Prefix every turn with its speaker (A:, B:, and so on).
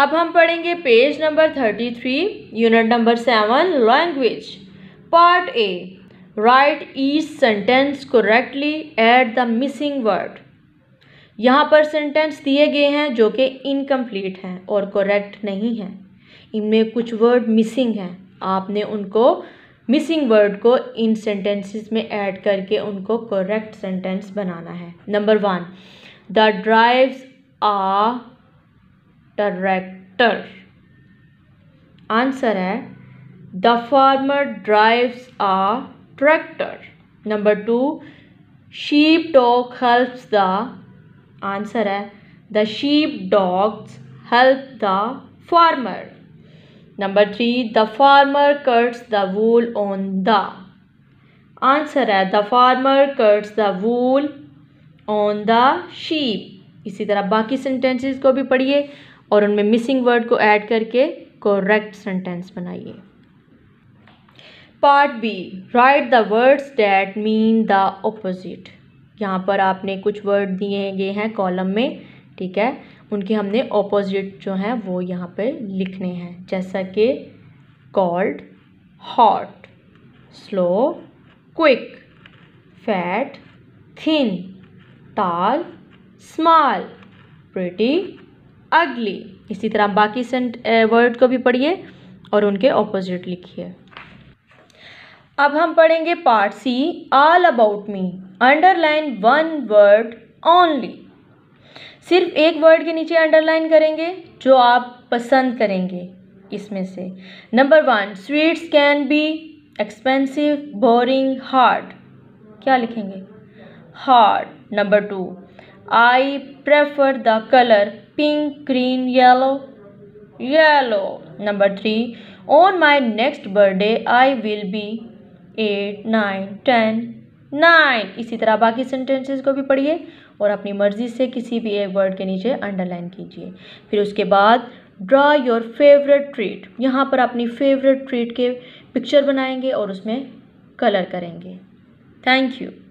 A: अब हम पढ़ेंगे page number thirty three unit number seven language part A write each sentence correctly add the missing word यहाँ पर sentence दिए गए हैं जो कि इनकम्प्लीट हैं और करेक्ट नहीं हैं इनमें कुछ वर्ड मिसिंग हैं आपने उनको मिसिंग वर्ड को इन सेंटेंसेस में ऐड करके उनको करेक्ट सेंटेंस बनाना है number one the drives a tractor answer है the farmer drives a tractor number two sheep dog helps the answer है the sheep dogs help the farmer number three the farmer cuts the wool on the answer है the farmer cuts the wool on the sheep इसी तरह बाकी sentences को भी पढ़िए और उनमें मिसिंग वर्ड को ऐड करके करेक्ट सेंटेंस बनाइए part B right the words that mean the opposite यहाँ पर आपने कुछ वर्ड दिए गए हैं कॉलम में ठीक है उनके हमने ऑपोजिट जो हैं वो यहाँ पे लिखने हैं जैसा कि cold hot slow quick fat thin tall small pretty ugly इसी तरह बाकी सेंट वर्ड को भी पढ़िए और उनके ऑपोजिट लिखिए अब हम पढ़ेंगे part C all about me underline one word only सिर्फ एक वर्ड के नीचे अंडरलाइन करेंगे जो आप पसंद करेंगे इसमें से number one sweets can be expensive boring hard क्या लिखेंगे hard number two I prefer the colour pink, green, yellow, yellow. Number three, on my next birthday, I will be eight nine ten nine इसी तरह बाकी sentences को भी पढ़िए और अपनी मर्ज़ी से किसी भी एक वर्ड के नीचे अंडरलाइन कीजिए फिर उसके बाद ड्रा योर फेवरेट ट्रीट यहाँ पर अपनी फेवरेट ट्रीट के पिक्चर बनाएंगे और उसमें कलर करेंगे थैंक यू